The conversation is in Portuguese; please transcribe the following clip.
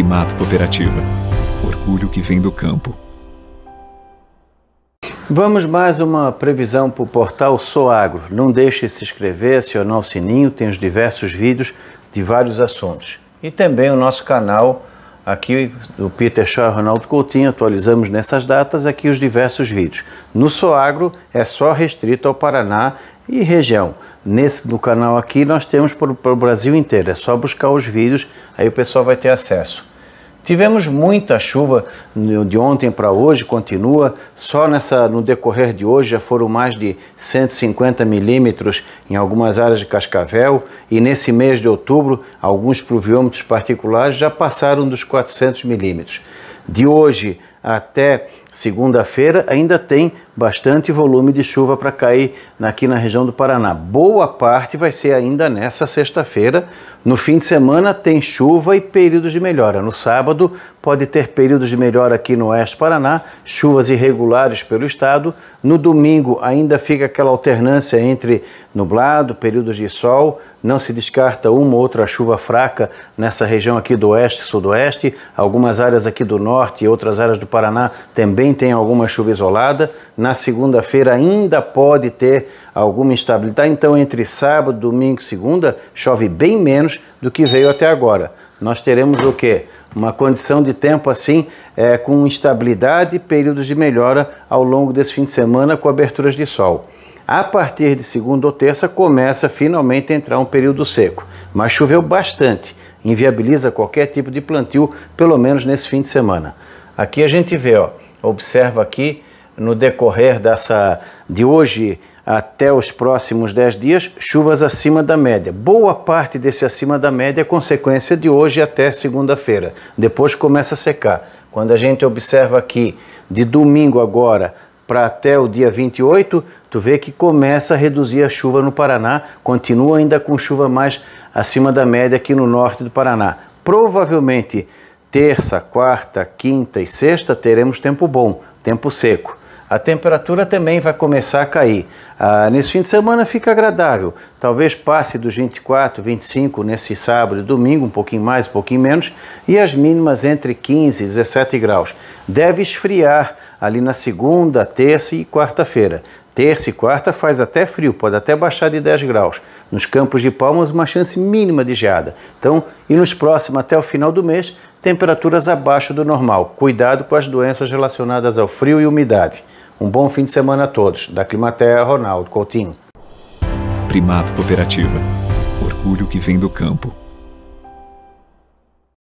Primato Cooperativa. Orgulho que vem do campo. Vamos mais uma previsão para o portal Soagro. Não deixe de se inscrever, acionar o sininho, tem os diversos vídeos de vários assuntos. E também o nosso canal aqui do Peter Shaw e Ronaldo Coutinho, atualizamos nessas datas aqui os diversos vídeos. No Soagro é só restrito ao Paraná e região. Nesse do canal aqui nós temos para o Brasil inteiro, é só buscar os vídeos, aí o pessoal vai ter acesso. Tivemos muita chuva de ontem para hoje, continua. Só nessa, no decorrer de hoje já foram mais de 150 milímetros em algumas áreas de Cascavel e nesse mês de outubro alguns pluviômetros particulares já passaram dos 400 milímetros. De hoje até Segunda-feira ainda tem bastante volume de chuva para cair aqui na região do Paraná. Boa parte vai ser ainda nessa sexta-feira. No fim de semana tem chuva e períodos de melhora. No sábado pode ter períodos de melhora aqui no Oeste Paraná, chuvas irregulares pelo estado. No domingo ainda fica aquela alternância entre nublado, períodos de sol. Não se descarta uma ou outra chuva fraca nessa região aqui do Oeste e Sudoeste. Algumas áreas aqui do Norte e outras áreas do Paraná também também tem alguma chuva isolada. Na segunda-feira ainda pode ter alguma instabilidade. Então, entre sábado, domingo e segunda, chove bem menos do que veio até agora. Nós teremos o quê? Uma condição de tempo assim, é, com instabilidade e períodos de melhora ao longo desse fim de semana com aberturas de sol. A partir de segunda ou terça começa finalmente a entrar um período seco, mas choveu bastante, inviabiliza qualquer tipo de plantio, pelo menos nesse fim de semana. Aqui a gente vê, ó, observa aqui, no decorrer dessa de hoje até os próximos 10 dias, chuvas acima da média. Boa parte desse acima da média é consequência de hoje até segunda-feira. Depois começa a secar. Quando a gente observa aqui, de domingo agora para até o dia 28, tu vê que começa a reduzir a chuva no Paraná, continua ainda com chuva mais acima da média aqui no norte do Paraná. Provavelmente terça, quarta, quinta e sexta teremos tempo bom, tempo seco. A temperatura também vai começar a cair. Ah, nesse fim de semana fica agradável, talvez passe dos 24, 25 nesse sábado e domingo, um pouquinho mais, um pouquinho menos, e as mínimas entre 15 e 17 graus. Deve esfriar ali na segunda, terça e quarta-feira. Terça e quarta faz até frio, pode até baixar de 10 graus. Nos campos de Palmas, uma chance mínima de geada. Então, e nos próximos, até o final do mês, temperaturas abaixo do normal. Cuidado com as doenças relacionadas ao frio e umidade. Um bom fim de semana a todos. Da Climatea, Ronaldo Coutinho. Primato Cooperativa. Orgulho que vem do campo.